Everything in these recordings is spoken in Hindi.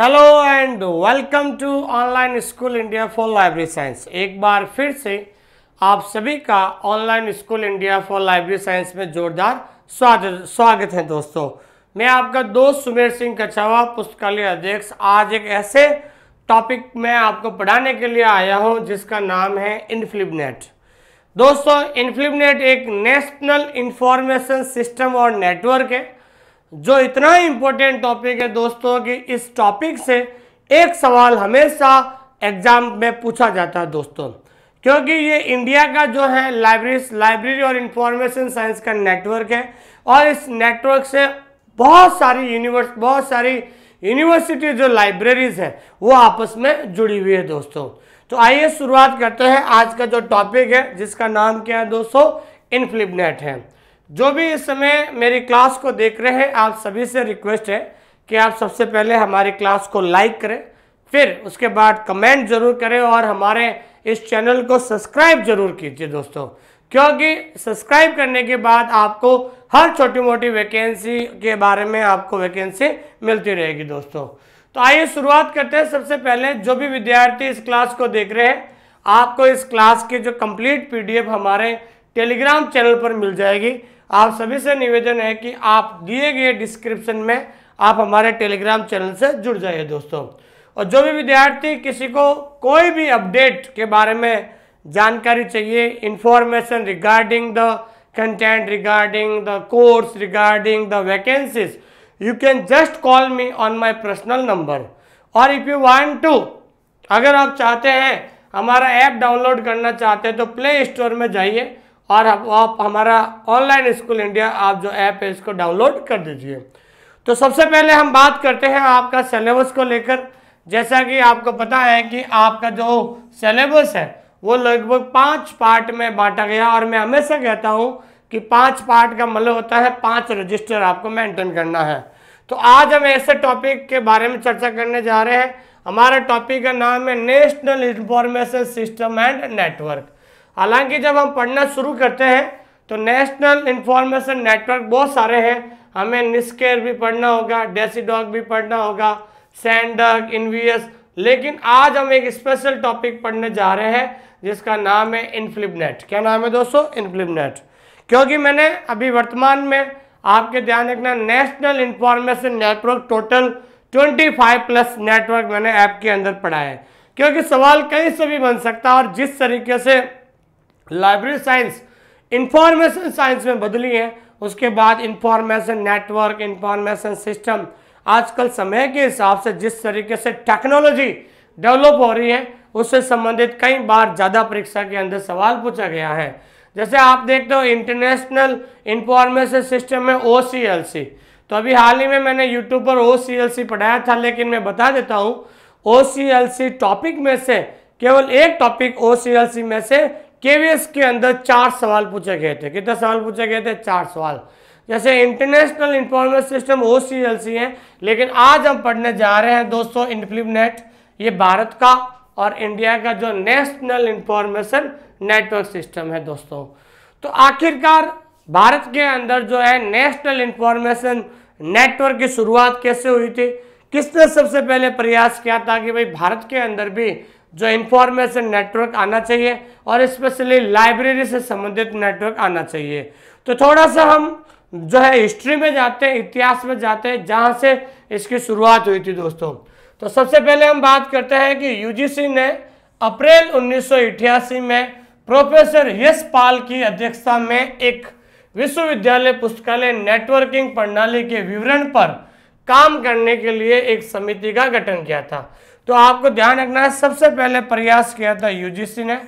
Hello and welcome to online school India for library science एक बार फिर से आप सभी का online school India for library science में जोरदार स्वागत स्वागत है दोस्तों मैं आपका दोस्त सुमेर सिंह कछावा पुस्तकालय अध्यक्ष आज एक ऐसे टॉपिक में आपको पढ़ाने के लिए आया हूं जिसका नाम है इनफ्लिबनेट दोस्तों इनफ्लिपनेट एक नेशनल इंफॉर्मेशन सिस्टम और नेटवर्क है जो इतना इम्पोर्टेंट टॉपिक है दोस्तों कि इस टॉपिक से एक सवाल हमेशा एग्जाम में पूछा जाता है दोस्तों क्योंकि ये इंडिया का जो है लाइब्रेरी लाइब्रेरी और इंफॉर्मेशन साइंस का नेटवर्क है और इस नेटवर्क से बहुत सारी यूनिवर्स बहुत सारी यूनिवर्सिटी जो लाइब्रेरीज है वो आपस में जुड़ी हुई है दोस्तों तो आइए शुरुआत करते हैं आज का जो टॉपिक है जिसका नाम क्या है दोस्तों इनफ्लिपनेट है जो भी इस समय मेरी क्लास को देख रहे हैं आप सभी से रिक्वेस्ट है कि आप सबसे पहले हमारी क्लास को लाइक करें फिर उसके बाद कमेंट जरूर करें और हमारे इस चैनल को सब्सक्राइब जरूर कीजिए दोस्तों क्योंकि सब्सक्राइब करने के बाद आपको हर छोटी मोटी वैकेंसी के बारे में आपको वैकेंसी मिलती रहेगी दोस्तों तो आइए शुरुआत करते हैं सबसे पहले जो भी विद्यार्थी इस क्लास को देख रहे हैं आपको इस क्लास की जो कंप्लीट पीडीएफ हमारे टेलीग्राम चैनल पर मिल जाएगी आप सभी से निवेदन है कि आप दिए गए डिस्क्रिप्शन में आप हमारे टेलीग्राम चैनल से जुड़ जाइए दोस्तों और जो भी विद्यार्थी किसी को कोई भी अपडेट के बारे में जानकारी चाहिए information regarding the content regarding the course regarding the vacancies you can just call me on my personal number और इफ़ यू वांट टू अगर आप चाहते हैं हमारा ऐप डाउनलोड करना चाहते हैं तो प्ले स्टोर में जाइए और अब आप हमारा ऑनलाइन स्कूल इंडिया आप जो ऐप है इसको डाउनलोड कर दीजिए तो सबसे पहले हम बात करते हैं आपका सिलेबस को लेकर जैसा कि आपको पता है कि आपका जो सिलेबस है वो लगभग पाँच पार्ट में बांटा गया और मैं हमेशा कहता हूँ कि पाँच पार्ट का मतलब होता है पाँच रजिस्टर आपको मेंटेन करना है तो आज हम ऐसे टॉपिक के बारे में चर्चा करने जा रहे हैं हमारा टॉपिक का नाम है national information system and network हालांकि जब हम पढ़ना शुरू करते हैं तो नेशनल इंफॉर्मेशन नेटवर्क बहुत सारे हैं हमें निस्केर भी पढ़ना होगा डेसीडॉग भी पढ़ना होगा सैंडग इनवीएस लेकिन आज हम एक स्पेशल टॉपिक पढ़ने जा रहे हैं जिसका नाम है इनफ्लिपनेट क्या नाम है दोस्तों इनफ्लिपनेट क्योंकि मैंने अभी वर्तमान में आपके ध्यान रखना national information network total 25 plus network मैंने ऐप के अंदर पढ़ा है क्योंकि सवाल कहीं से भी बन सकता है और जिस तरीके से लाइब्रेरी साइंस इंफॉर्मेशन साइंस में बदली है उसके बाद इंफॉर्मेशन नेटवर्क इंफॉर्मेशन सिस्टम आजकल समय के हिसाब से जिस तरीके से टेक्नोलॉजी डेवलप हो रही है उससे संबंधित कई बार ज़्यादा परीक्षा के अंदर सवाल पूछा गया है जैसे आप देखते हो इंटरनेशनल इंफॉर्मेशन सिस्टम में ओ तो अभी हाल ही में मैंने यूट्यूब पर ओ पढ़ाया था लेकिन मैं बता देता हूँ ओ टॉपिक में से केवल एक टॉपिक ओ में से केवीएस के अंदर चार सवाल पूछे गए थे कितने सवाल पूछे गए थे चार सवाल जैसे international information system O C L C है लेकिन आज हम पढ़ने जा रहे हैं दोस्तों इनफ्लिप नेट ये भारत का और इंडिया का जो नेशनल इंफॉर्मेशन नेटवर्क सिस्टम है दोस्तों तो आखिरकार भारत के अंदर जो है नेशनल इंफॉर्मेशन नेटवर्क की शुरुआत कैसे हुई थी किसने सबसे पहले प्रयास किया था कि भाई भारत के अंदर भी जो इन्फॉर्मेशन नेटवर्क आना चाहिए और स्पेशली लाइब्रेरी से संबंधित नेटवर्क आना चाहिए तो थोड़ा सा हम जो है हिस्ट्री में जाते हैं इतिहास में जाते हैं जहाँ से इसकी शुरुआत हुई थी दोस्तों तो सबसे पहले हम बात करते हैं कि यूजीसी ने अप्रैल उन्नीस में प्रोफेसर यश पाल की अध्यक्षता में एक विश्वविद्यालय पुस्तकालय नेटवर्किंग प्रणाली के विवरण पर काम करने के लिए एक समिति का गठन किया था तो आपको ध्यान रखना है सबसे पहले प्रयास किया था यूजीसी ने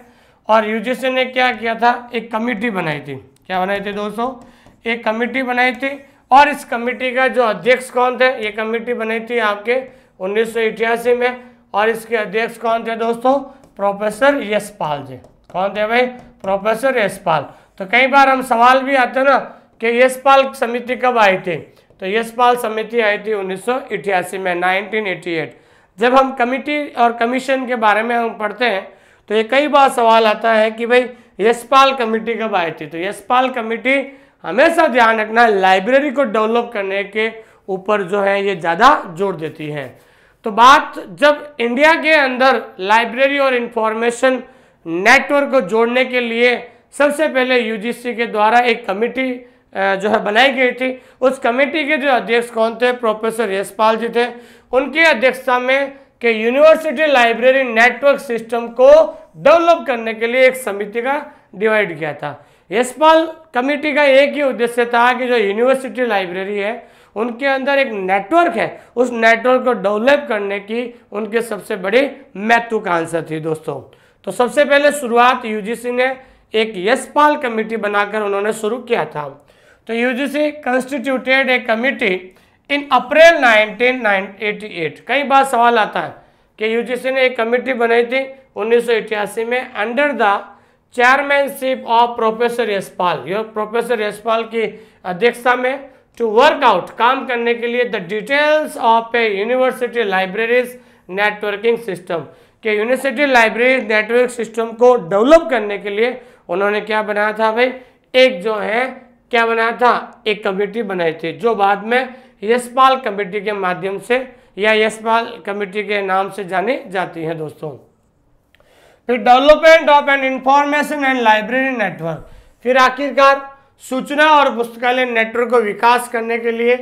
और यूजीसी ने क्या किया था एक कमिटी बनाई थी क्या बनाई थी दोस्तों एक कमेटी बनाई थी और इस कमिटी का जो अध्यक्ष कौन थे ये कमेटी बनाई थी आपके उन्नीस में और इसके अध्यक्ष कौन थे दोस्तों प्रोफेसर यशपाल जी कौन थे भाई प्रोफेसर यशपाल तो कई बार हम सवाल भी आते ना कि यशपाल समिति कब आई थी तो यशपाल समिति आई थी उन्नीस में 1988 जब हम कमिटी और कमीशन के बारे में हम पढ़ते हैं तो ये कई बार सवाल आता है कि भाई यशपाल कमेटी कब आई थी तो यशपाल कमेटी हमेशा ध्यान रखना है लाइब्रेरी को डेवलप करने के ऊपर जो है ये ज़्यादा जोर देती है तो बात जब इंडिया के अंदर लाइब्रेरी और इंफॉर्मेशन नेटवर्क को जोड़ने के लिए सबसे पहले यूजीसी के द्वारा एक कमेटी जो है बनाई गई थी उस कमेटी के जो अध्यक्ष कौन थे प्रोफेसर यशपाल जी थे उनकी अध्यक्षता में के यूनिवर्सिटी लाइब्रेरी नेटवर्क सिस्टम को डेवलप करने के लिए एक समिति का डिवाइड किया था यशपाल कमेटी का एक ही उद्देश्य था कि जो यूनिवर्सिटी लाइब्रेरी है उनके अंदर एक नेटवर्क है उस नेटवर्क को डेवलप करने की उनके सबसे बड़ी महत्वाकांक्षा थी दोस्तों तो सबसे पहले शुरुआत यूजीसी ने एक यशपाल कमेटी बनाकर उन्होंने शुरू किया था तो UGC constituted a committee in April 1988 कई बार सवाल आता है कि यूजीसी ने एक कमेटी बनाई थी उन्नीस में under the chairmanship of professor Yashpal professor Yashpal की अध्यक्षता में टू वर्क आउट काम करने के लिए the details of a university libraries networking system के यूनिवर्सिटी लाइब्रेरी नेटवर्क सिस्टम को डेवलप करने के लिए उन्होंने क्या बनाया था भाई एक जो है क्या बनाया था एक कमेटी बनाई थी जो बाद में यशपाल कमेटी के माध्यम से या यशपाल कमेटी के नाम से जानी जाती है दोस्तों फिर development of and information and library network फिर आखिरकार सूचना और पुस्तकालय नेटवर्क को विकास करने के लिए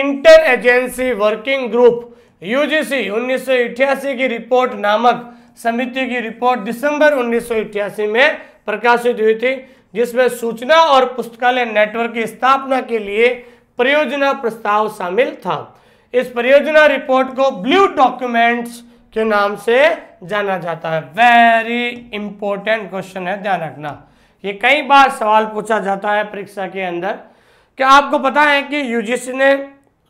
inter agency working group UGC उन्नीस की रिपोर्ट नामक समिति की रिपोर्ट दिसंबर उन्नीस में प्रकाशित हुई थी जिसमें सूचना और पुस्तकालय नेटवर्क की स्थापना के लिए परियोजना प्रस्ताव शामिल था इस परियोजना रिपोर्ट को ब्लू डॉक्यूमेंट्स के नाम से जाना जाता है वेरी इंपॉर्टेंट क्वेश्चन है ध्यान रखना ये कई बार सवाल पूछा जाता है परीक्षा के अंदर क्या आपको पता है कि यूजीसी ने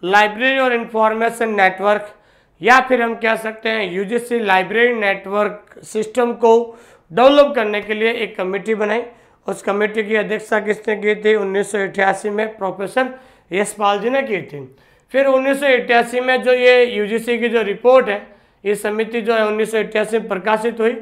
लाइब्रेरी और इंफॉर्मेशन नेटवर्क या फिर हम कह सकते हैं यूजीसी लाइब्रेरी नेटवर्क सिस्टम को डेवलप करने के लिए एक कमेटी बनाई उस कमेटी की अध्यक्षता किसने की थी उन्नीस में प्रोफेसर यशपाल जी ने की थी फिर उन्नीस में जो ये यूजीसी की जो रिपोर्ट है ये समिति जो है उन्नीस में प्रकाशित हुई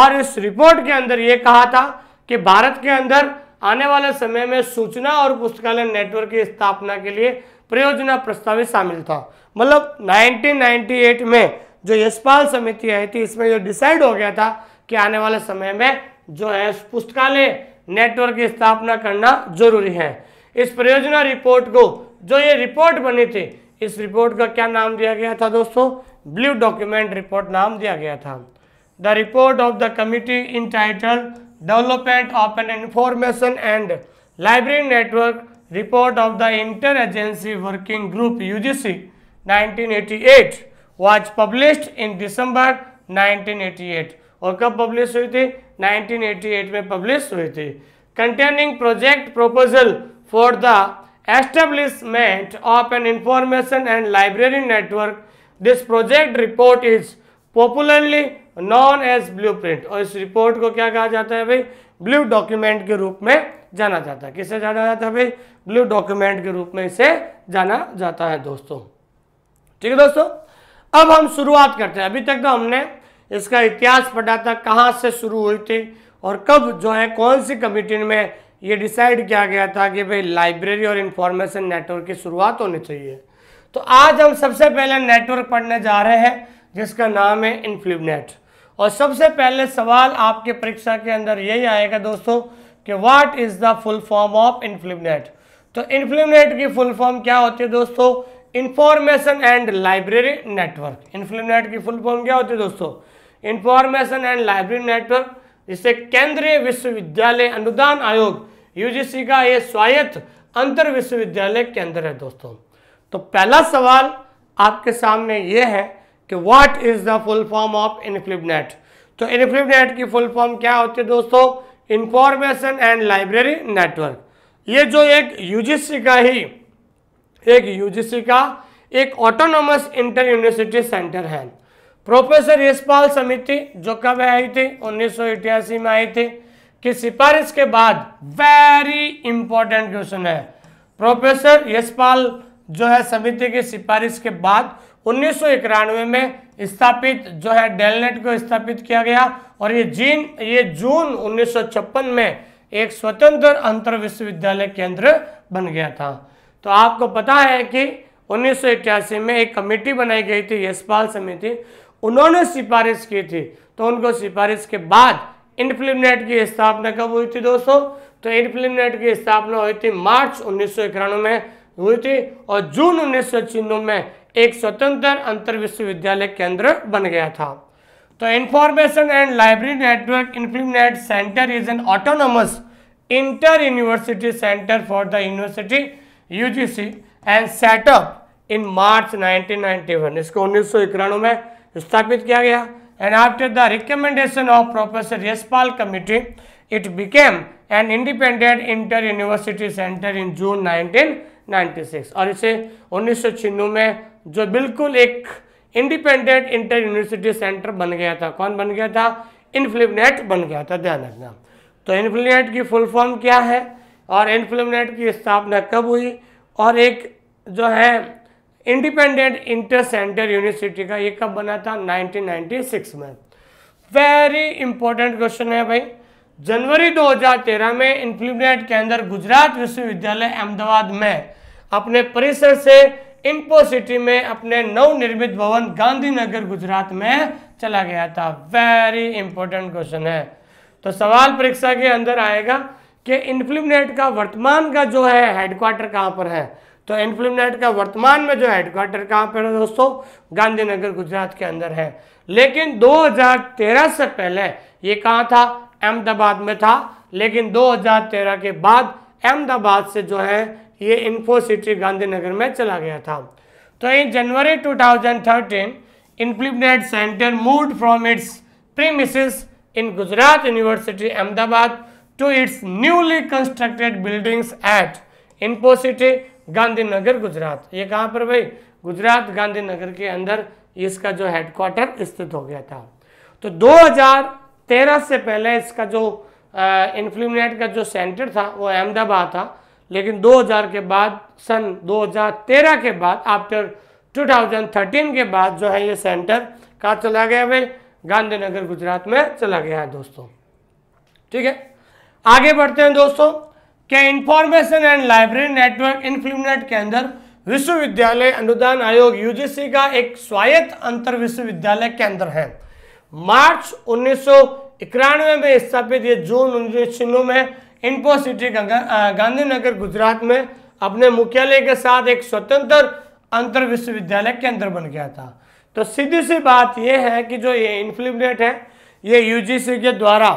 और इस रिपोर्ट के अंदर ये कहा था कि भारत के अंदर आने वाले समय में सूचना और पुस्तकालय नेटवर्क की स्थापना के लिए प्रयोजना प्रस्तावित शामिल था मतलब 1998 में जो यशपाल समिति आई थी इसमें जो डिसाइड हो गया था कि आने वाले समय में जो है पुस्तकालय नेटवर्क की स्थापना करना जरूरी है इस परियोजना रिपोर्ट को जो ये रिपोर्ट बनी थी इस रिपोर्ट का क्या नाम दिया गया था दोस्तों ब्लू डॉक्यूमेंट रिपोर्ट नाम दिया गया था the report of the committee in title development of an information and library network report of the inter agency working group UGC 1988 was published in December 1988 और कब पब्लिश हुई थी 1988 में पब्लिश हुई थी containing project proposal for the establishment of an information and library network. This project report is popularly known as blueprint. और इस रिपोर्ट को क्या कहा जाता है भाई ब्लू डॉक्यूमेंट के रूप में जाना जाता है किसे जाना जाता है भाई ब्लू डॉक्यूमेंट के रूप में इसे जाना जाता है दोस्तों ठीक है दोस्तों अब हम शुरुआत करते हैं अभी तक तो हमने इसका इतिहास पढ़ा था कहाँ से शुरू हुई थी और कब जो है कौन सी कमिटी में ये डिसाइड किया गया था कि भाई लाइब्रेरी और इंफॉर्मेशन नेटवर्क की शुरुआत होनी चाहिए तो आज हम सबसे पहले नेटवर्क पढ़ने जा रहे हैं जिसका नाम है इनफ्लिवनेट और सबसे पहले सवाल आपके परीक्षा के अंदर यही आएगा दोस्तों कि what is the full form of INFLIBNET तो इनफ्लिवनेट की फुल फॉर्म क्या होती है दोस्तों information and library network INFLIBNET की फुल फॉर्म क्या होती है दोस्तों इंफॉर्मेशन एंड लाइब्रेरी नेटवर्क जिसे केंद्रीय विश्वविद्यालय अनुदान आयोग यूजीसी का ये स्वायत्त अंतर विश्वविद्यालय के अंदर है दोस्तों तो पहला सवाल आपके सामने ये है कि what is the full form of INFLIBNET तो इनफ्लिबनेट की फुल फॉर्म क्या होती है दोस्तों इंफॉर्मेशन एंड लाइब्रेरी नेटवर्क ये जो एक यूजीसी का ही एक यूजीसी का एक ऑटोनोमस इंटर यूनिवर्सिटी सेंटर है प्रोफेसर यशपाल समिति जो कब आई थी उन्नीस में आई थी की सिफारिश के बाद वेरी इंपॉर्टेंट क्वेश्चन है प्रोफेसर यशपाल जो है समिति की सिफारिश के बाद उन्नीस में स्थापित जो है डेलनेट को स्थापित किया गया और ये जीन ये जून 1956 में एक स्वतंत्र अंतर विश्वविद्यालय केंद्र बन गया था तो आपको पता है कि उन्नीस में एक कमेटी बनाई गई थी यशपाल समिति उन्होंने सिफारिश की थी तो उनको सिफारिश के बाद इनफ्लिमनेट की स्थापना कब हुई थी दोस्तों तो इनफ्लिमनेट की स्थापना हुई थी मार्च उन्नीस में हुई थी और जून उन्नीस में एक स्वतंत्र अंतर विश्वविद्यालय केंद्र बन गया था तो information and library network INFLIBNET centre is an autonomous inter university centre for the university UGC and set up in March 1991 इसको उन्नीस में स्थापित किया गया and after the recommendation of Professor Yashpal committee, it became an independent inter-university center in June 1996 और इसे उन्नीस में जो बिल्कुल एक इंडिपेंडेंट इंटर यूनिवर्सिटी सेंटर बन गया था कौन बन गया था इनफ्लिमनेट बन गया था ध्यान रखना तो इनफ्लिमनेट की फुल फॉर्म क्या है और इनफ्लिमनेट की स्थापना कब हुई और एक जो है इंडिपेंडेंट इंटर सेंटर यूनिवर्सिटी का ये कब बना था 1996 में वेरी इंपॉर्टेंट क्वेश्चन है भाई जनवरी 2013 में इंप्लीमेंट के अंदर गुजरात विश्वविद्यालय अहमदाबाद में अपने परिसर से इंपो सिटी में अपने नवनिर्मित भवन गांधीनगर गुजरात में चला गया था वेरी इंपॉर्टेंट क्वेश्चन है तो सवाल परीक्षा के अंदर आएगा कि इन्फ्लिमनेट का वर्तमान का जो है हेडक्वार्टर कहां पर है तो एनफ्लिमनाइट का वर्तमान में जो हेडक्वार्टर कहाँ पर है दोस्तों गांधीनगर गुजरात के अंदर है लेकिन 2013 से पहले ये कहाँ था अहमदाबाद में था लेकिन 2013 के बाद अहमदाबाद से जो है ये इन्फोसिटी गांधीनगर में चला गया था तो in January 2013 INFLIBNET centre move from its premises in Gujarat university Ahmedabad to its newly constructed buildings at Infocity Gandhinagar Gujarat ये कहाँ पर भाई गुजरात गांधीनगर के अंदर इसका जो हेडक्वार्टर स्थित हो गया था तो 2013 से पहले इसका जो इन्फ्लूमिनेट का जो सेंटर था वो अहमदाबाद था लेकिन 2000 के बाद सन 2013 के बाद आफ्टर 2013 के बाद जो है ये सेंटर कहाँ चला गया भाई गांधीनगर गुजरात में चला गया है दोस्तों ठीक है आगे बढ़ते हैं दोस्तों के information and library network INFLIBNET के अंदर विश्वविद्यालय अनुदान आयोग यूजीसी का एक स्वायत्त अंतर विश्वविद्यालय केंद्र है मार्च उन्नीस में स्थापित ये जून उन्नीस में इन्फो सिटी गांधीनगर गुजरात में अपने मुख्यालय के साथ एक स्वतंत्र अंतर विश्वविद्यालय केंद्र बन गया था तो सीधी सी बात यह है कि जो ये इन्फ्लिमनेट है ये यूजीसी के द्वारा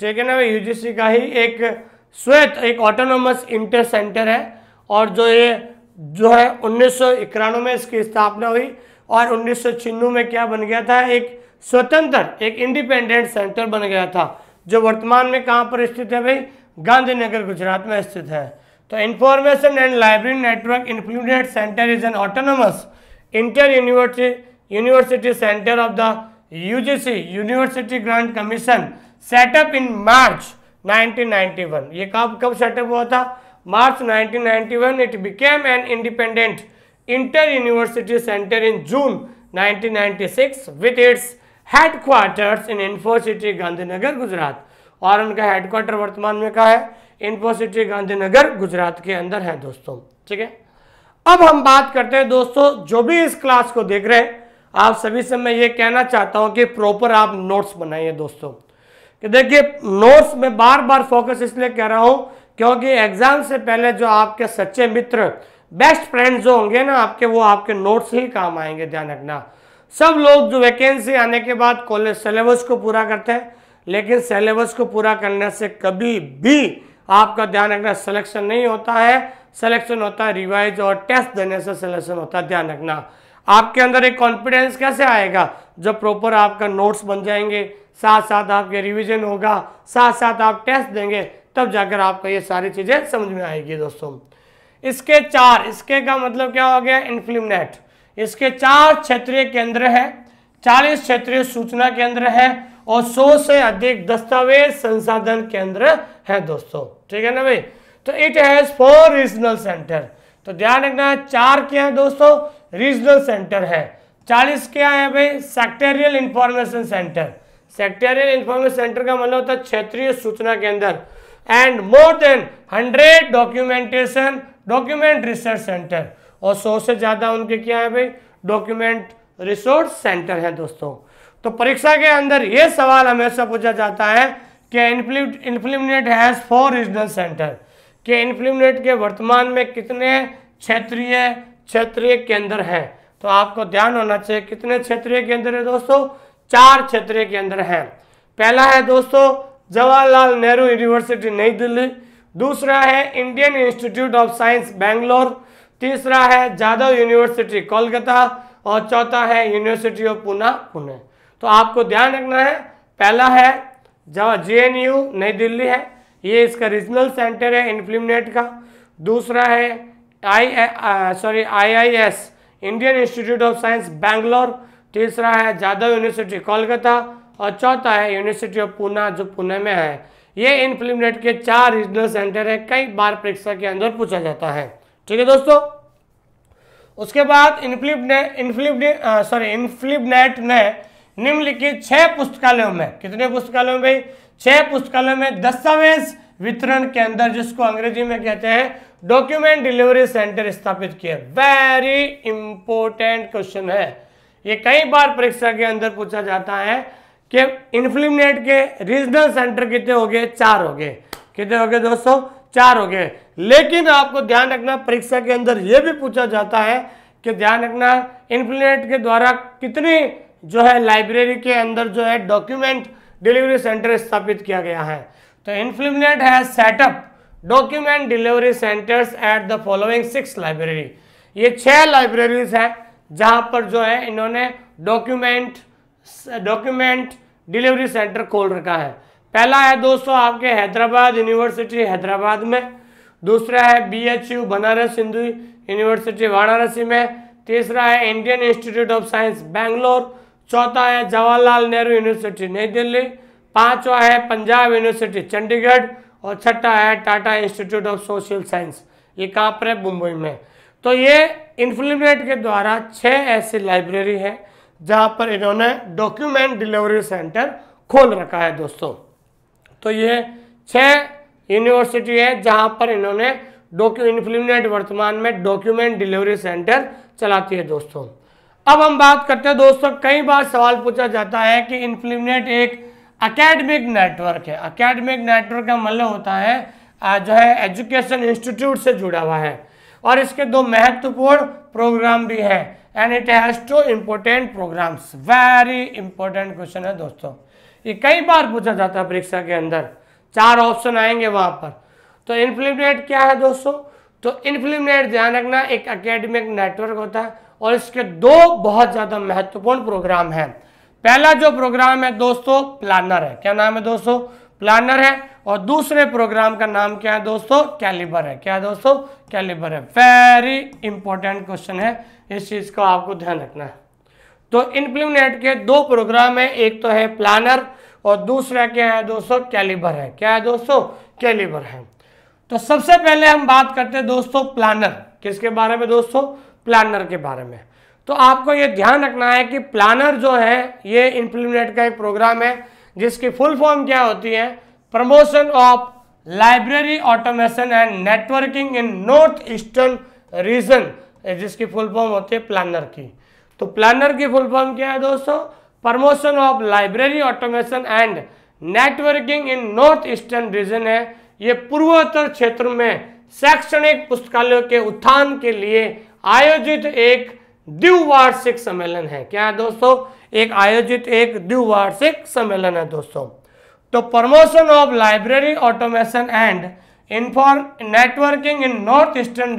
ठीक है ना यूजीसी का ही एक श्वेत एक ऑटोनोमस इंटर सेंटर है और जो ये जो है उन्नीस में इसकी स्थापना हुई और उन्नीस में क्या बन गया था एक स्वतंत्र एक इंडिपेंडेंट सेंटर बन गया था जो वर्तमान में कहाँ पर स्थित है भाई गांधीनगर गुजरात में स्थित है तो information and library network INFLIBNET centre is an autonomous inter university university centre of the UGC university grant commission set up in March 1991 ये कब कब सेटअप हुआ था March 1991 it became an independent inter university centre in June 1996 with its headquarters in Infocity Gandhinagar Gujarat और उनका हेडक्वार्टर वर्तमान में कहा है इन्फोसिटी गांधीनगर गुजरात के अंदर है दोस्तों ठीक है अब हम बात करते हैं दोस्तों जो भी इस क्लास को देख रहे हैं आप सभी से मैं ये कहना चाहता हूं कि प्रॉपर आप नोट्स बनाइए दोस्तों कि देखिए नोट्स में बार बार फोकस इसलिए कह रहा हूं क्योंकि एग्जाम से पहले जो आपके सच्चे मित्र बेस्ट फ्रेंड जो होंगे ना आपके वो आपके नोट्स ही काम आएंगे ध्यान रखना सब लोग जो वैकेंसी आने के बाद कॉलेज सिलेबस को पूरा करते हैं लेकिन सिलेबस को पूरा करने से कभी भी आपका ध्यान रखना सिलेक्शन नहीं होता है सिलेक्शन होता है रिवाइज और टेस्ट देने से सिलेक्शन होता है ध्यान रखना आपके अंदर एक कॉन्फिडेंस कैसे आएगा जब प्रॉपर आपका नोट्स बन जाएंगे साथ साथ आपके रिवीजन होगा साथ साथ आप टेस्ट देंगे तब जाकर आपको ये सारी चीज़ें समझ में आएगी दोस्तों इसके चार इसके का मतलब क्या हो गया इनफ्लिमनेट इसके चार क्षेत्रीय केंद्र हैं चालीस क्षेत्रीय सूचना केंद्र है और सौ से अधिक दस्तावेज संसाधन केंद्र है दोस्तों ठीक है ना भाई तो it has four regional centre तो ध्यान रखना है चार क्या है दोस्तों रीजनल सेंटर है चालीस क्या है भाई sectoral information centre sectoral information centre का मतलब होता है क्षेत्रीय सूचना केंद्र and more than hundred documentation document research centre और सौ से ज़्यादा उनके क्या है भाई डॉक्यूमेंट रिसोर्स सेंटर है दोस्तों तो परीक्षा के अंदर ये सवाल हमेशा पूछा जाता है कि INFLIBNET has four regional centre के इन्फ्लिमिनेट के वर्तमान में कितने क्षेत्रीय क्षेत्रीय केंद्र हैं तो आपको ध्यान होना चाहिए कितने क्षेत्रीय केंद्र है दोस्तों चार क्षेत्रीय केंद्र हैं पहला है दोस्तों जवाहरलाल नेहरू यूनिवर्सिटी नई दिल्ली दूसरा है Indian Institute of Science Bangalore तीसरा है जादव यूनिवर्सिटी कोलकाता और चौथा है यूनिवर्सिटी ऑफ पुणे पुणे तो आपको ध्यान रखना है पहला है जवा जे नई दिल्ली है ये इसका रीजनल सेंटर है इन्फ्लिमनेट का दूसरा है I sorry IIS Indian Institute of Science Bangalore तीसरा है जादव यूनिवर्सिटी कोलकाता और चौथा है यूनिवर्सिटी ऑफ पूना जो पुणे में है ये इन फिल्म नेट के चार रीजनल सेंटर हैं कई बार परीक्षा के अंदर पूछा जाता है ठीक है दोस्तों उसके बाद इनफ्लिप ने इनफ्लिप सॉरी इनफ्लिप नेट ने निम्नलिखित छह पुस्तकालयों में कितने पुस्तकालयों में छह पुस्तकालयों में दस्तावेज वितरण के अंदर जिसको अंग्रेजी में कहते हैं डॉक्यूमेंट डिलीवरी सेंटर स्थापित किए वेरी इंपॉर्टेंट क्वेश्चन है ये कई बार परीक्षा के अंदर पूछा जाता है कि इन्फ्लिमनेट के रीजनल सेंटर कितने हो गए चार हो गए कितने हो गए दोस्तों चार हो गए लेकिन आपको ध्यान रखना परीक्षा के अंदर यह भी पूछा जाता है कि ध्यान रखना इन्फ्लिनेट के द्वारा कितनी जो है लाइब्रेरी के अंदर जो है डॉक्यूमेंट डिलीवरी सेंटर स्थापित किया गया है तो इन्फ्लिमनेट है set up document delivery centres at the following six library ये छह लाइब्रेरीज हैं जहां पर जो है इन्होंने डॉक्यूमेंट डॉक्यूमेंट डिलीवरी सेंटर खोल रखा है पहला है दोस्तों आपके हैदराबाद यूनिवर्सिटी हैदराबाद में दूसरा है B H U Banaras Hindu university Varanasi में तीसरा है Indian Institute of Science Bangalore चौथा है जवाहरलाल नेहरू यूनिवर्सिटी नई दिल्ली पांचवा है पंजाब यूनिवर्सिटी चंडीगढ़ और छठा है Tata institute of social science ये कहाँ पर है मुंबई में तो ये इन्फ्लिमेट के द्वारा छः ऐसी लाइब्रेरी है जहाँ पर इन्होंने डॉक्यूमेंट डिलीवरी सेंटर खोल रखा है दोस्तों तो ये छः यूनिवर्सिटी है जहाँ पर इन्होंने डॉक्यू इन्फ्लिमेट वर्तमान में डॉक्यूमेंट डिलीवरी सेंटर चलाती है दोस्तों अब हम बात करते हैं दोस्तों कई बार सवाल पूछा जाता है कि इन्फ्लिमेट एक अकेडमिक नेटवर्क है अकेडमिक नेटवर्क का मतलब होता है जो है एजुकेशन इंस्टीट्यूट से जुड़ा हुआ है और इसके दो महत्वपूर्ण प्रोग्राम भी हैं and it has two important programmes very important question है दोस्तों ये कई बार पूछा जाता है परीक्षा के अंदर चार ऑप्शन आएंगे वहाँ पर तो इम्प्लीमेंट क्या है दोस्तों तो इम्प्लीमेंट ध्यान रखना एक अकेडमिक नेटवर्क होता है और इसके दो बहुत ज़्यादा महत्वपूर्ण प्रोग्राम हैं पहला जो प्रोग्राम है दोस्तों प्लानर है क्या नाम है दोस्तों प्लानर है और दूसरे प्रोग्राम का नाम क्या है दोस्तों कैलिबर है क्या है दोस्तों कैलिबर है वेरी इंपॉर्टेंट क्वेश्चन है इस चीज़ को आपको ध्यान रखना है तो इम्प्लीमेंट के दो प्रोग्राम है एक तो है प्लानर और दूसरा क्या है दोस्तों कैलिबर है क्या है दोस्तों कैलिबर है तो सबसे पहले हम बात करते हैं दोस्तों प्लानर किसके बारे में दोस्तों प्लानर के बारे में तो आपको ये ध्यान रखना है कि प्लानर जो है ये इंप्लीमेंट का एक प्रोग्राम है जिसकी फुल फॉर्म क्या होती है promotion of library automation and networking in north eastern region जिसकी फुल फॉर्म होती है प्लानर की तो प्लानर की फुल फॉर्म क्या है दोस्तों promotion of library automation and networking in north eastern region है ये पूर्वोत्तर क्षेत्र में शैक्षणिक पुस्तकालयों के उत्थान के लिए आयोजित एक द्विवार्षिक सम्मेलन है क्या है दोस्तों एक आयोजित एक द्विवार्षिक सम्मेलन है दोस्तों तो promotion of library automation and inform networking in north eastern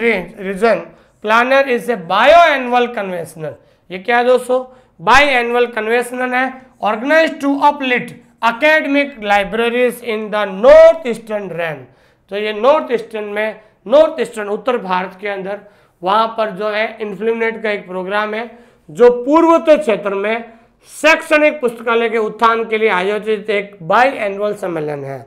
region PLANNER is a biannual conventional ये क्या है दोस्तों बाई एनुअल कन्वेंशनल है organise to uplift academic libraries in the north eastern region तो ये नॉर्थ ईस्टर्न में नॉर्थ ईस्टर्न उत्तर भारत के अंदर वहाँ पर जो है इन्फ्लिमनेट का एक प्रोग्राम है जो पूर्वोत्तर क्षेत्र में शैक्षणिक पुस्तकालय के उत्थान के लिए आयोजित एक बाई एनुअल सम्मेलन है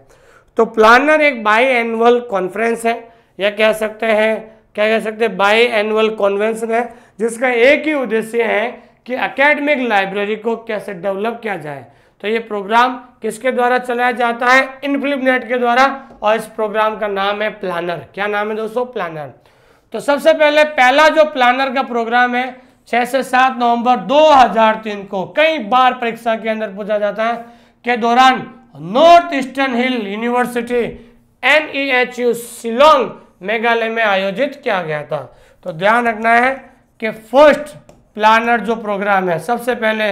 तो प्लानर एक बाई एनुअल कॉन्फ्रेंस है या कह सकते हैं क्या कह सकते हैं बाई एनुअल कॉन्वेंशन है जिसका एक ही उद्देश्य है कि अकेडमिक लाइब्रेरी को कैसे डेवलप किया जाए तो ये प्रोग्राम किसके द्वारा चलाया जाता है इनफ्लिपनेट के द्वारा और इस प्रोग्राम का नाम है प्लानर क्या नाम है दोस्तों प्लानर तो सबसे पहले पहला जो प्लानर का प्रोग्राम है छह से सात नवंबर 2003 को कई बार परीक्षा के अंदर पूछा जाता है के दौरान north eastern hill university N E H U Shillong Meghalaya में आयोजित किया गया था तो ध्यान रखना है कि फर्स्ट प्लानर जो प्रोग्राम है सबसे पहले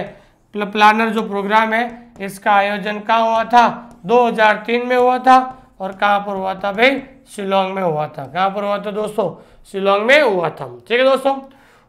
प्लानर जो प्रोग्राम है इसका आयोजन कहाँ हुआ था 2003 में हुआ था और कहाँ पर हुआ था भाई शिलोंग में हुआ था कहाँ पर हुआ था दोस्तों शिलोंग में हुआ था ठीक है दोस्तों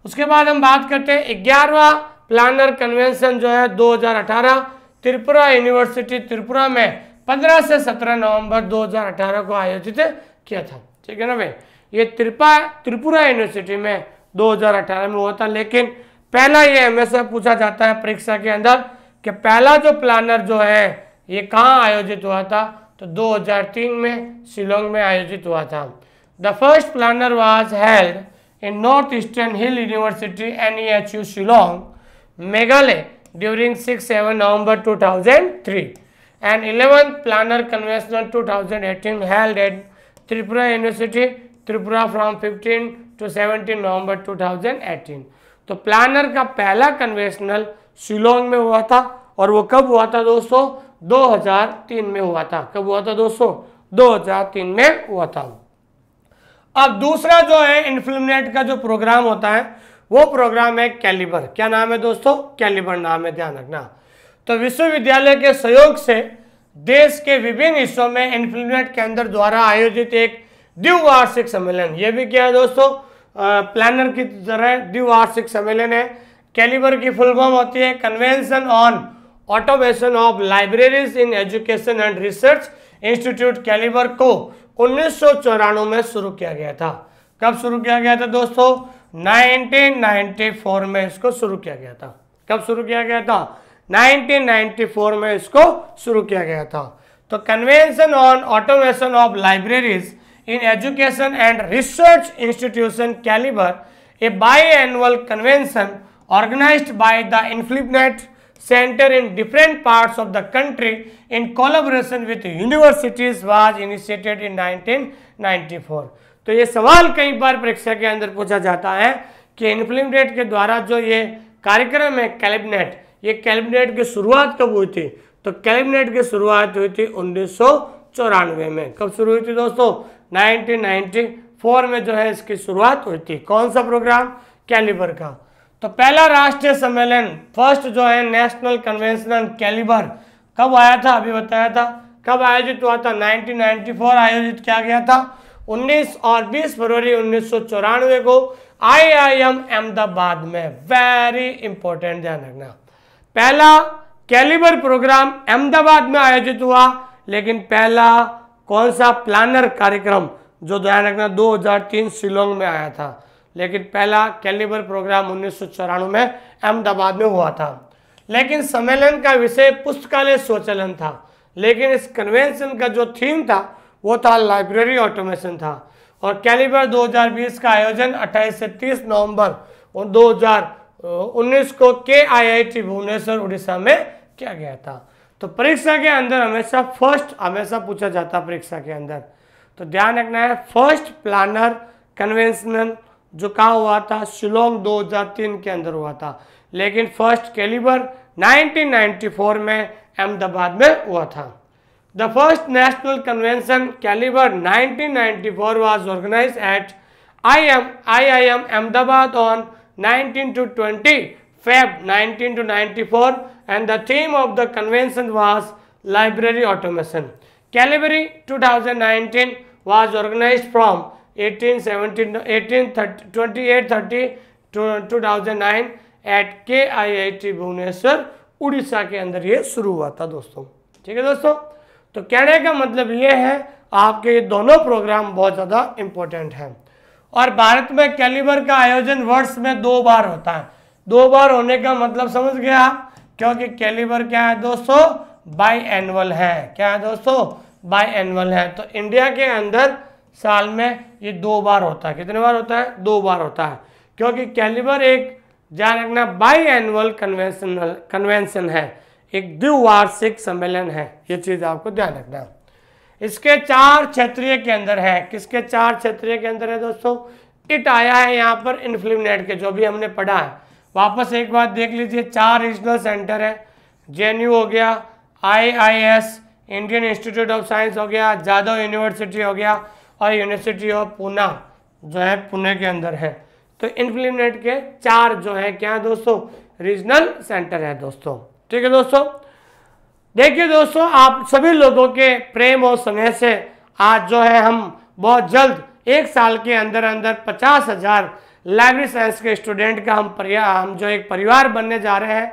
उसके बाद हम बात करते हैं ग्यारहवा प्लानर कन्वेंशन जो है 2018 त्रिपुरा यूनिवर्सिटी त्रिपुरा में 15 से 17 नवंबर 2018 को आयोजित किया था ठीक है ना भाई ये त्रिपा त्रिपुरा यूनिवर्सिटी में 2018 में हुआ था लेकिन पहला ये हमेशा पूछा जाता है परीक्षा के अंदर कि पहला जो प्लानर जो है ये कहाँ आयोजित हुआ था तो 2003 में शिलोंग में आयोजित हुआ था the first PLANNER was held in north eastern hill university N E H U Shillong Meghalaya during six seven November two thousand three and eleventh PLANNER convention two thousand eighteen held at Tripura university Tripura from fifteen to seventeen November two thousand eighteen तो प्लानर का पहला कन्वेंशनल शिलोंग में हुआ था और वो कब हुआ था दोस्तों 2003 में हुआ था कब हुआ था दोस्तों 2003 में हुआ था अब दूसरा जो है इन्फ्लेमनेट का जो प्रोग्राम होता है वो प्रोग्राम है कैलिबर क्या नाम है दोस्तों कैलिबर नाम है ध्यान रखना तो विश्वविद्यालय के सहयोग से देश के विभिन्न हिस्सों में के केंद्र द्वारा आयोजित एक द्विवार्षिक सम्मेलन ये भी क्या है दोस्तों प्लानर की तरह द्विवार्षिक सम्मेलन है कैलिबर की फुल होती है convention on automation of libraries in education and research institute CALIBER को उन्नीस में शुरू किया गया था कब शुरू किया गया था दोस्तों 1994 में इसको शुरू किया गया था कब शुरू किया गया था 1994 में इसको शुरू किया गया था तो convention on automation of libraries in education and research institution CALIBER a biannual convention organise by the INFLIBNET center in different parts of the country in collaboration with universities was initiated in 1994 तो ये सवाल कई बार परीक्षा के अंदर पूछा जाता है कि इम्प्लीमेंटेड के द्वारा जो ये कार्यक्रम है कैबिनेट ये कैबिनेट की शुरुआत कब हुई थी तो कैबिनेट की शुरुआत हुई थी उन्नीस में कब शुरू हुई थी दोस्तों 1994 में जो है इसकी शुरुआत हुई थी कौन सा प्रोग्राम कैलिबर का तो पहला राष्ट्रीय सम्मेलन फर्स्ट जो है नेशनल कन्वेंशन ऑन कैलिबर कब आया था अभी बताया था कब आयोजित हुआ था 1994 आयोजित किया गया था 19 और 20 फरवरी उन्नीस को आईआईएम अहमदाबाद में वेरी इंपॉर्टेंट ध्यान रखना पहला कैलिबर प्रोग्राम अहमदाबाद में आयोजित हुआ लेकिन पहला कौन सा प्लानर कार्यक्रम जो ध्यान रखना 2003 शिलोंग में आया था लेकिन पहला कैलिबर प्रोग्राम उन्नीस में अहमदाबाद में हुआ था लेकिन सम्मेलन का विषय पुस्तकालय स्वचलन था लेकिन इस कन्वेंशन का जो थीम था वो था लाइब्रेरी ऑटोमेशन था और कैलिबर 2020 का आयोजन 28 से 30 नवंबर और 2019 को के आईआईटी भुवनेश्वर उड़ीसा में किया गया था तो परीक्षा के अंदर हमेशा फर्स्ट हमेशा पूछा जाता परीक्षा के अंदर तो ध्यान रखना है फर्स्ट प्लानर कन्वेंशनल जो कहाँ हुआ था शिलोंग 2003 के अंदर हुआ था लेकिन फर्स्ट कैलिबर 1994 में अहमदाबाद में हुआ था the first national convention CALIBER 1994 was organise at I M I I M Ahmedabad on 19 to 20 Feb 19 to 94 and the theme of the convention was library automation CALIBER 2019 was organise from eighteen seventeen eighteen thirty twenty eight thirty two thousand nine at K I I T Bhubaneswar Orissa के अंदर ये शुरू हुआ था दोस्तों ठीक है दोस्तों तो कहने का मतलब ये है आपके ये दोनों प्रोग्राम बहुत ज़्यादा इम्पोर्टेंट हैं और भारत में कैलिबर का आयोजन वर्ष में दो बार होता है दो बार होने का मतलब समझ गया आप क्योंकि कैलिबर क्या है दोस्तों बाई एनअल है क्या है दोस्तों बाई एनअल है तो इंडिया के अंदर साल में ये दो बार होता है कितने बार होता है दो बार होता है क्योंकि कैलिबर एक ध्यान रखना बाई एनुअल कन्वेंशनल कन्वेंशन है एक द्विवार्षिक सम्मेलन है ये चीज़ आपको ध्यान रखना इसके चार क्षेत्रीय के अंदर है किसके चार क्षेत्रीय के अंदर है दोस्तों इट आया है यहाँ पर इनफ्लिमनेट के जो भी हमने पढ़ा है वापस एक बार देख लीजिए चार रीजनल सेंटर है जे हो गया I I S Indian Institute of Science हो गया जादव यूनिवर्सिटी हो गया और यूनिवर्सिटी ऑफ पूना जो है पुणे के अंदर है तो इन्फ्लिनेट के चार जो है क्या है दोस्तों रीजनल सेंटर है दोस्तों ठीक है दोस्तों देखिए दोस्तों आप सभी लोगों के प्रेम और स्नेह से आज जो है हम बहुत जल्द एक साल के अंदर अंदर पचास हजार लाइब्रेरी साइंस के स्टूडेंट का हम हम जो एक परिवार बनने जा रहे हैं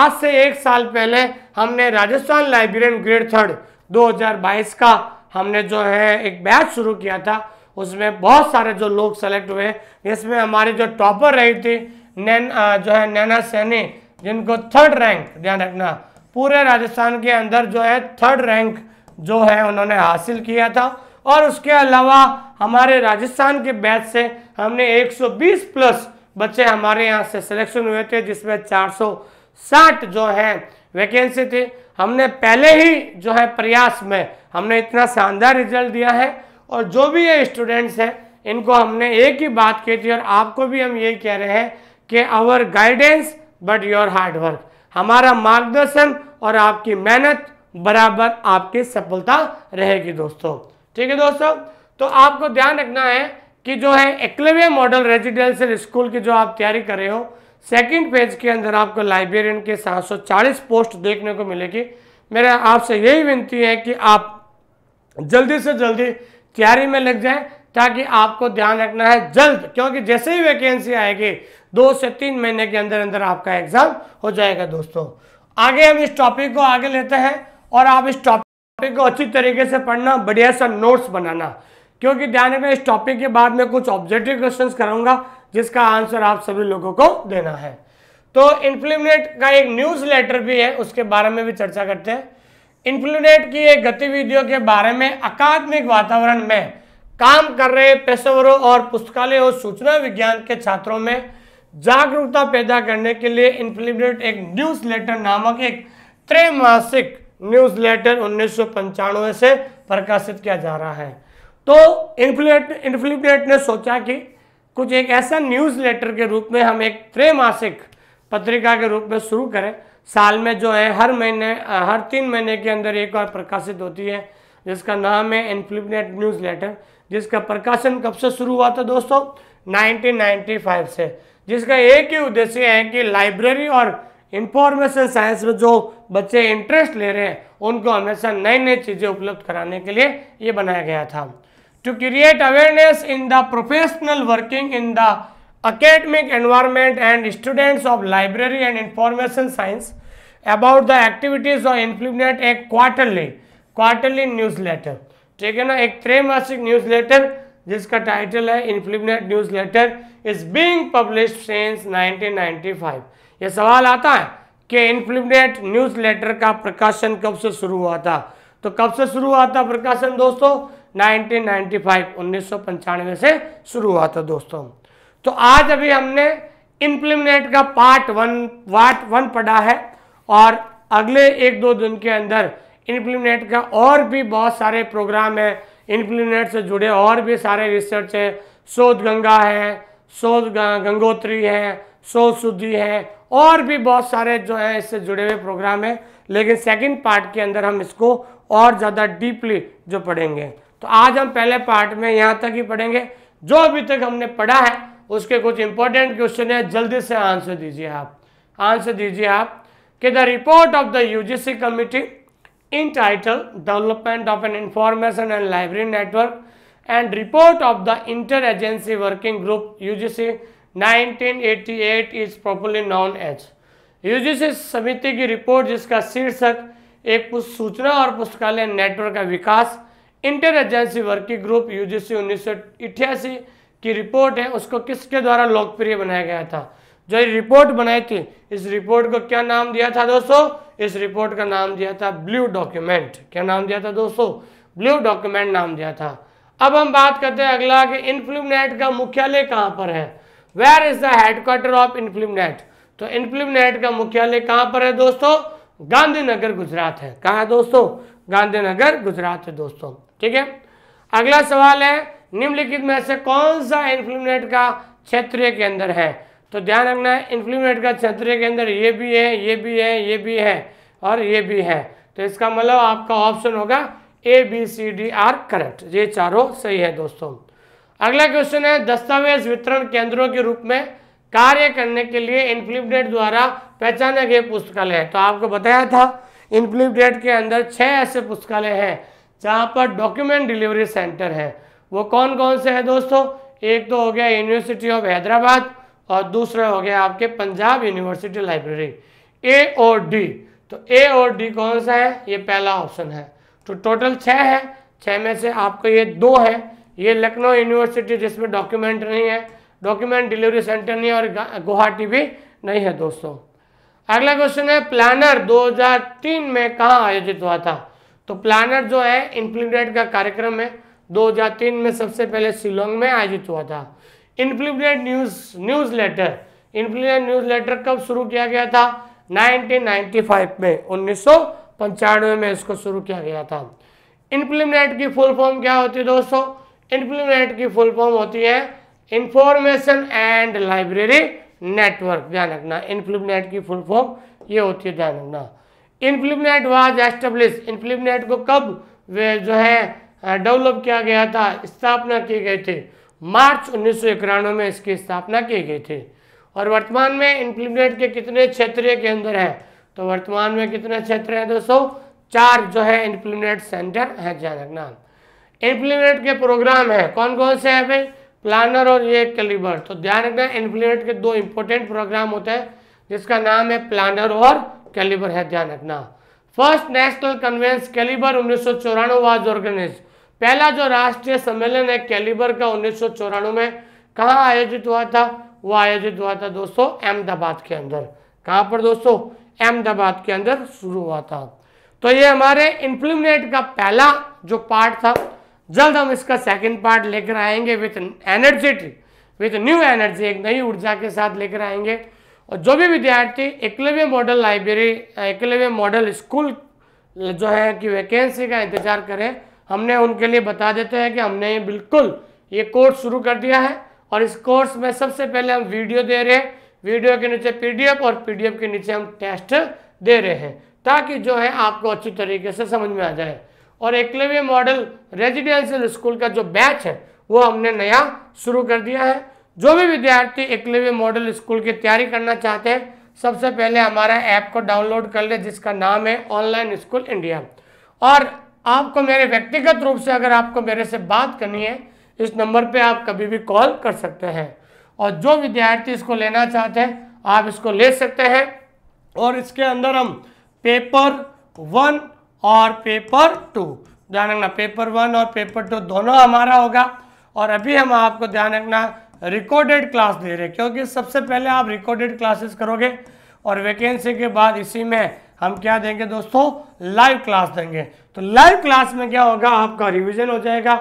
आज से एक साल पहले हमने राजस्थान लाइब्रेरियन ग्रेड थर्ड 2022 का हमने जो है एक बैच शुरू किया था उसमें बहुत सारे जो लोग सेलेक्ट हुए इसमें हमारे जो टॉपर रही थी नैन जो है नैना सैनी जिनको थर्ड रैंक ध्यान रखना पूरे राजस्थान के अंदर जो है थर्ड रैंक जो है उन्होंने हासिल किया था और उसके अलावा हमारे राजस्थान के बैच से हमने 120 प्लस बच्चे हमारे यहाँ से सिलेक्शन हुए थे जिसमें 460 जो हैं वैकेंसी थी हमने पहले ही जो है प्रयास में हमने इतना शानदार रिजल्ट दिया है और जो भी ये स्टूडेंट्स हैं इनको हमने एक ही बात कही थी और आपको भी हम यही कह रहे हैं कि our guidance but your hard work हमारा मार्गदर्शन और आपकी मेहनत बराबर आपकी सफलता रहेगी दोस्तों ठीक है दोस्तों तो आपको ध्यान रखना है कि जो है एक्लेवे मॉडल रेजिडेंशियल स्कूल की जो आप तैयारी कर रहे हो सेकंड पेज के अंदर आपको लाइब्रेरियन के 740 पोस्ट देखने को मिलेगी मेरा आपसे यही विनती है कि आप जल्दी से जल्दी तैयारी में लग जाएं ताकि आपको ध्यान रखना है जल्द क्योंकि जैसे ही वैकेंसी आएगी दो से तीन महीने के अंदर अंदर आपका एग्जाम हो जाएगा दोस्तों आगे हम इस टॉपिक को आगे लेते हैं और आप इस टॉपिक को अच्छी तरीके से पढ़ना बढ़िया सा नोट्स बनाना क्योंकि ध्यान रखना इस टॉपिक के बाद में कुछ ऑब्जेक्टिव क्वेश्चन कराऊंगा जिसका आंसर आप सभी लोगों को देना है तो इन्फ्लिमिनेट का एक न्यूज लेटर भी है उसके बारे में भी चर्चा करते हैं इन्फ्लिमिनेट की एक गतिविधियों के बारे में अकादमिक वातावरण में काम कर रहे पेशेवरों और पुस्तकालय और सूचना विज्ञान के छात्रों में जागरूकता पैदा करने के लिए इन्फ्लिमिनेट एक न्यूज लेटर नामक एक त्रैमासिक न्यूज लेटर उन्नीस से प्रकाशित किया जा रहा है तो इन्फ्लिमिनेट इन्फ्लिमिनेट ने सोचा कि कुछ एक ऐसा न्यूज़ लेटर के रूप में हम एक त्रैमासिक पत्रिका के रूप में शुरू करें साल में जो है हर महीने हर तीन महीने के अंदर एक बार प्रकाशित होती है जिसका नाम है इन्फ्लिपनेट न्यूज़ लेटर जिसका प्रकाशन कब से शुरू हुआ था दोस्तों 1995 से जिसका एक ही उद्देश्य है कि लाइब्रेरी और इंफॉर्मेशन साइंस में जो बच्चे इंटरेस्ट ले रहे हैं उनको हमेशा नई नई चीज़ें उपलब्ध कराने के लिए ये बनाया गया था to create awareness in the professional working in the academic environment and students of library and information science about the activities or implement a quarterly quarterly newsletter ठीक है ना एक त्रैमासिक न्यूज़लेटर जिसका टाइटल है INFLIBNET newsletter is being publish since 1995 ये सवाल आता है कि इम्प्लीमेंट न्यूज़लेटर का प्रकाशन कब से शुरू हुआ था तो कब से शुरू हुआ था प्रकाशन दोस्तों 1995 उन्नीस से शुरू हुआ था दोस्तों तो आज अभी हमने इम्प्लीमेंट का पार्ट वन पार्ट वन पढ़ा है और अगले एक दो दिन के अंदर इम्प्लीमेंट का और भी बहुत सारे प्रोग्राम है इम्प्लीमेंट से जुड़े और भी सारे रिसर्च है शोध गंगा है शोध गंगोत्री है शोध शुद्धि है और भी बहुत सारे जो है इससे जुड़े हुए प्रोग्राम है लेकिन सेकंड पार्ट के अंदर हम इसको और ज़्यादा डीपली जो पढ़ेंगे तो आज हम पहले पार्ट में यहाँ तक ही पढ़ेंगे जो अभी तक हमने पढ़ा है उसके कुछ इंपॉर्टेंट क्वेश्चन है जल्दी से आंसर दीजिए आप आंसर दीजिए आप कि the report of the UGC committee in title development of an information and library network and report of the inter agency working group you UGC 1988 is properly known as UGC समिति की रिपोर्ट जिसका शीर्षक एक सूचना और पुस्तकालय नेटवर्क का विकास inter agency working group UGC उन्नीस की रिपोर्ट है उसको किसके द्वारा लोकप्रिय बनाया गया था जो ये रिपोर्ट बनाई थी इस रिपोर्ट को क्या नाम दिया था दोस्तों इस रिपोर्ट का नाम दिया था ब्लू डॉक्यूमेंट क्या नाम दिया था दोस्तों ब्लू डॉक्यूमेंट नाम दिया था अब हम बात करते हैं अगला कि इन्फ्लिमनेट का मुख्यालय कहाँ पर है where is the headquarter of INFLIBNET तो इन्फ्लिमनेट का मुख्यालय कहाँ पर है दोस्तों गांधीनगर गुजरात है कहाँ है दोस्तों गांधीनगर गुजरात है दोस्तों ठीक है अगला सवाल है निम्नलिखित में से कौन सा इन्फ्लूमिनेट का क्षेत्रीय के अंदर है तो ध्यान रखना है इन्फ्लूमिनेट का क्षेत्रीय के अंदर ये भी है ये भी है ये भी है और ये भी है तो इसका मतलब आपका ऑप्शन होगा A B C D are correct ये चारों सही है दोस्तों अगला क्वेश्चन है दस्तावेज वितरण केंद्रों के रूप में कार्य करने के लिए इन्फ्लिपडेट द्वारा पहचाने गए पुस्तकालय है तो आपको बताया था इन्फ्लिपडेट के अंदर छह ऐसे पुस्तकालय हैं जहाँ पर डॉक्यूमेंट डिलीवरी सेंटर है वो कौन कौन से हैं दोस्तों एक तो हो गया यूनिवर्सिटी ऑफ हैदराबाद और दूसरा हो गया आपके पंजाब यूनिवर्सिटी लाइब्रेरी ए और डी तो ए और डी कौन सा है ये पहला ऑप्शन है तो टोटल छः है छः में से आपको ये दो है ये लखनऊ यूनिवर्सिटी जिसमें डॉक्यूमेंट नहीं है डॉक्यूमेंट डिलीवरी सेंटर नहीं है और गुवाहाटी भी नहीं है दोस्तों अगला क्वेश्चन है प्लानर 2003 में कहाँ आयोजित हुआ था तो प्लानर जो है इम्प्लीमेंट का कार्यक्रम है 2003 में सबसे पहले शिलोंग में आयोजित हुआ था INFLIBNET news newsletter INFLIBNET newsletter कब शुरू किया गया था 1995 में उन्नीस में इसको शुरू किया गया था इम्प्लीमेंट की फुल फॉर्म क्या होती है दोस्तों इम्प्लीमेंट की फुल फॉर्म होती है इंफॉर्मेशन एंड लाइब्रेरी नेटवर्क ध्यान रखना इम्प्लीमेंट की फुल फॉर्म ये होती है ध्यान रखना इनफ्लिपनेट वाज एस्टेब्लिश इनफ्लिपनेट को कब वे जो है डेवलप किया गया था स्थापना किए गए थे मार्च उन्नीस में इसकी स्थापना की गई थी और वर्तमान में इनफ्लिपनेट के कितने क्षेत्रीय केंद्र हैं तो वर्तमान में कितने क्षेत्र हैं दोस्तों चार जो है इम्प्लीमेंट सेंटर है ध्यान रखना के प्रोग्राम हैं कौन कौन से हैं भाई प्लानर और ये कैलिबर तो ध्यान रखना इम्प्लीमेंट के दो इम्पोर्टेंट प्रोग्राम होते हैं जिसका नाम है प्लानर और कैलिबर है ध्यान रखना फर्स्ट नेशनल कन्वेंस कैलिबर उन्नीस वाज ऑर्गेनाइज पहला जो राष्ट्रीय सम्मेलन है कैलिबर का उन्नीस में कहाँ आयोजित हुआ था वो आयोजित हुआ था दोस्तों अहमदाबाद के अंदर कहाँ पर दोस्तों अहमदाबाद के अंदर शुरू हुआ था तो ये हमारे इंप्लीमेंट का पहला जो पार्ट था जल्द हम इसका सेकंड पार्ट लेकर आएंगे with energetic with new energy एक नई ऊर्जा के साथ लेकर आएंगे और जो भी विद्यार्थी Eklavya model library Eklavya model school जो है कि वैकेंसी का इंतज़ार करें हमने उनके लिए बता देते हैं कि हमने बिल्कुल ये कोर्स शुरू कर दिया है और इस कोर्स में सबसे पहले हम वीडियो दे रहे हैं वीडियो के नीचे पीडीएफ और पीडीएफ के नीचे हम टेस्ट दे रहे हैं ताकि जो है आपको अच्छी तरीके से समझ में आ जाए और एकलव्य मॉडल रेजिडेंशियल स्कूल का जो बैच है वो हमने नया शुरू कर दिया है जो भी विद्यार्थी एकलव्य मॉडल स्कूल की तैयारी करना चाहते हैं सबसे पहले हमारा ऐप को डाउनलोड कर ले जिसका नाम है ऑनलाइन स्कूल इंडिया और आपको मेरे व्यक्तिगत रूप से अगर आपको मेरे से बात करनी है इस नंबर पे आप कभी भी कॉल कर सकते हैं और जो विद्यार्थी इसको लेना चाहते हैं आप इसको ले सकते हैं और इसके अंदर हम पेपर वन और पेपर टू ध्यान रखना पेपर वन और पेपर टू दोनों हमारा होगा और अभी हम आपको ध्यान रखना रिकॉर्डेड क्लास दे रहे हैं क्योंकि सबसे पहले आप रिकॉर्डेड क्लासेस करोगे और वैकेंसी के बाद इसी में हम क्या देंगे दोस्तों लाइव क्लास देंगे तो लाइव क्लास में क्या होगा आपका रिविजन हो जाएगा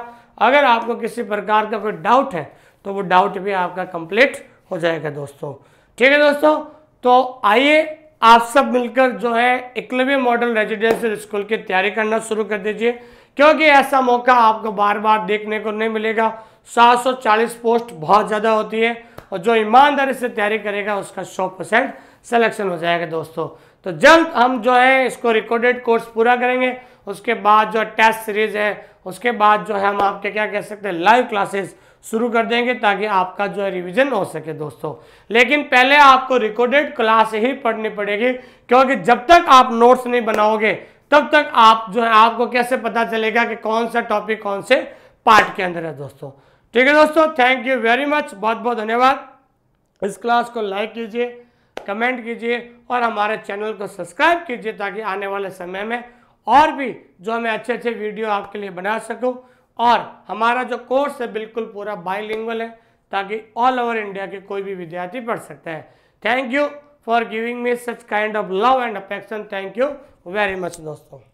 अगर आपको किसी प्रकार का कोई डाउट है तो वो डाउट भी आपका कंप्लीट हो जाएगा दोस्तों ठीक है दोस्तों तो आइए आप सब मिलकर जो है इकलव्य मॉडल रेजिडेंशियल स्कूल की तैयारी करना शुरू कर दीजिए क्योंकि ऐसा मौका आपको बार बार देखने को नहीं मिलेगा 740 पोस्ट बहुत ज़्यादा होती है और जो ईमानदारी से तैयारी करेगा उसका 100 परसेंट सेलेक्शन हो जाएगा दोस्तों तो जल्द हम जो है इसको रिकॉर्डेड कोर्स पूरा करेंगे उसके बाद जो टेस्ट सीरीज है उसके बाद जो है हम आपके क्या कह सकते हैं लाइव क्लासेस शुरू कर देंगे ताकि आपका जो है रिविजन हो सके दोस्तों लेकिन पहले आपको रिकॉर्डेड क्लास ही पढ़नी पड़ेगी क्योंकि जब तक आप नोट्स नहीं बनाओगे तब तक आप जो है आपको कैसे पता चलेगा कि कौन सा टॉपिक कौन से पार्ट के अंदर है दोस्तों ठीक है दोस्तों थैंक यू वेरी मच बहुत बहुत धन्यवाद इस क्लास को लाइक कीजिए कमेंट कीजिए और हमारे चैनल को सब्सक्राइब कीजिए ताकि आने वाले समय में और भी जो मैं अच्छे अच्छे वीडियो आपके लिए बना सकूं और हमारा जो कोर्स है बिल्कुल पूरा बाईलिंगुअल है ताकि ऑल ओवर इंडिया के कोई भी विद्यार्थी पढ़ सकते हैं thank you for giving me such kind of love and affection thank you very much दोस्तों